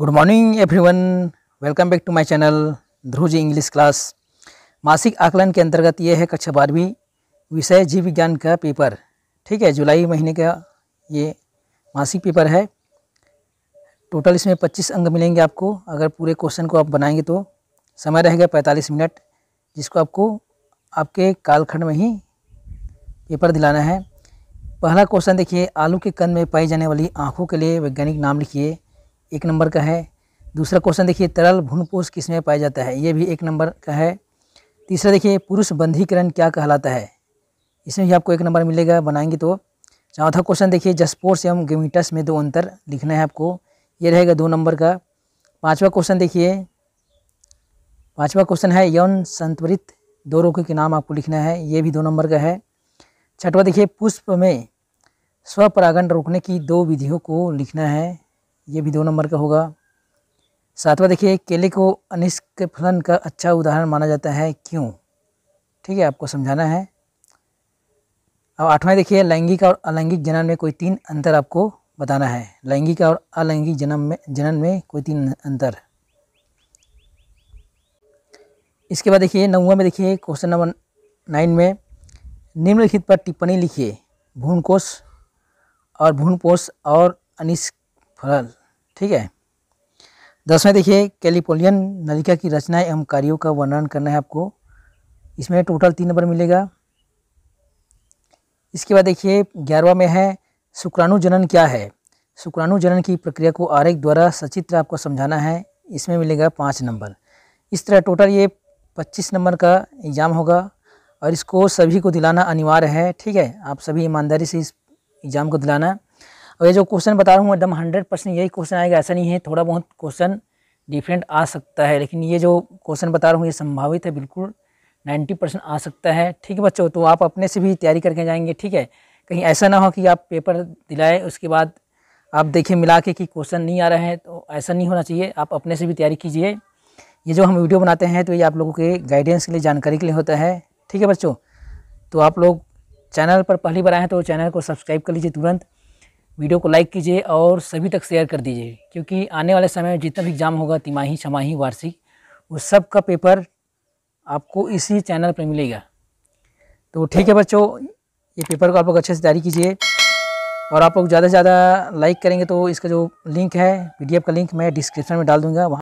good morning everyone welcome back to my channel G English class मासिक आकलन के अंतर्गत ये है कक्षा बारहवीं विषय जीव विज्ञान का पेपर ठीक है जुलाई महीने का ये मासिक पेपर है टोटल इसमें 25 अंक मिलेंगे आपको अगर पूरे क्वेश्चन को आप बनाएंगे तो समय रहेगा 45 मिनट जिसको आपको आपके कालखंड में ही पेपर दिलाना है पहला क्वेश्चन देखिए आलू के कंद में पाई जाने वाली आँखों के लिए वैज्ञानिक नाम लिखिए एक नंबर का है दूसरा क्वेश्चन देखिए तरल भूनपोष किस में पाया जाता है ये भी एक नंबर का है तीसरा देखिए पुरुष बंधीकरण क्या कहलाता है इसमें भी आपको एक नंबर मिलेगा बनाएंगे तो चौथा क्वेश्चन देखिए जसपोर्स एवं गेमिटस में दो अंतर लिखना है आपको ये रहेगा दो नंबर का पांचवा क्वेश्चन देखिए पांचवा क्वेश्चन है यौन संतवरित दो रोगों के नाम आपको लिखना है ये भी दो नंबर का है छठवा देखिए पुष्प में स्वपरागण रोकने की दो विधियों को लिखना है ये भी दो नंबर का होगा सातवां देखिए केले को अनिष्कफलन का अच्छा उदाहरण माना जाता है क्यों ठीक है आपको समझाना है अब आठवां देखिए लैंगिक और अलैंगिक जनन में कोई तीन अंतर आपको बताना है लैंगिक और अलैंगिक जन्म में जनन में कोई तीन अंतर इसके बाद देखिए नौवा में देखिए क्वेश्चन नंबर नाइन में निम्नलिखित पर टिप्पणी लिखिए भूणकोष और भूणपोष और अनिष्फल ठीक है दसवें देखिए कैलिपोलियन नलिका की रचना एवं कार्यों का वर्णन करना है आपको इसमें टोटल तीन नंबर मिलेगा इसके बाद देखिए ग्यारहवा में है शुक्राणु जनन क्या है शुक्राणु जनन की प्रक्रिया को आरेख द्वारा सचित्र आपको समझाना है इसमें मिलेगा पाँच नंबर इस तरह टोटल ये पच्चीस नंबर का एग्ज़ाम होगा और इसको सभी को दिलाना अनिवार्य है ठीक है आप सभी ईमानदारी से इस एग्ज़ाम को दिलाना और ये जो क्वेश्चन बता रहा हूँ एकदम हंड्रेड परसेंट यही क्वेश्चन आएगा ऐसा नहीं है थोड़ा बहुत क्वेश्चन डिफरेंट आ सकता है लेकिन ये जो क्वेश्चन बता रहा हूँ ये संभावित है बिल्कुल नाइन्टी परसेंट आ सकता है ठीक है बच्चों तो आप अपने से भी तैयारी करके जाएंगे ठीक है कहीं ऐसा ना हो कि आप पेपर दिलाए उसके बाद आप देखें मिला के कि क्वेश्चन नहीं आ रहे हैं तो ऐसा नहीं होना चाहिए आप अपने से भी तैयारी कीजिए ये जो हम वीडियो बनाते हैं तो ये आप लोगों के गाइडेंस के लिए जानकारी के लिए होता है ठीक है बच्चों तो आप लोग चैनल पर पहली बार आए हैं तो चैनल को सब्सक्राइब कर लीजिए तुरंत वीडियो को लाइक कीजिए और सभी तक शेयर कर दीजिए क्योंकि आने वाले समय में जितना भी एग्ज़ाम होगा तिमाही छमाही वार्षिक वो सब का पेपर आपको इसी चैनल पर मिलेगा तो ठीक है बच्चों ये पेपर को आप लोग अच्छे से जारी कीजिए और आप लोग ज़्यादा से ज़्यादा लाइक करेंगे तो इसका जो लिंक है पी का लिंक मैं डिस्क्रिप्शन में डाल दूँगा वहाँ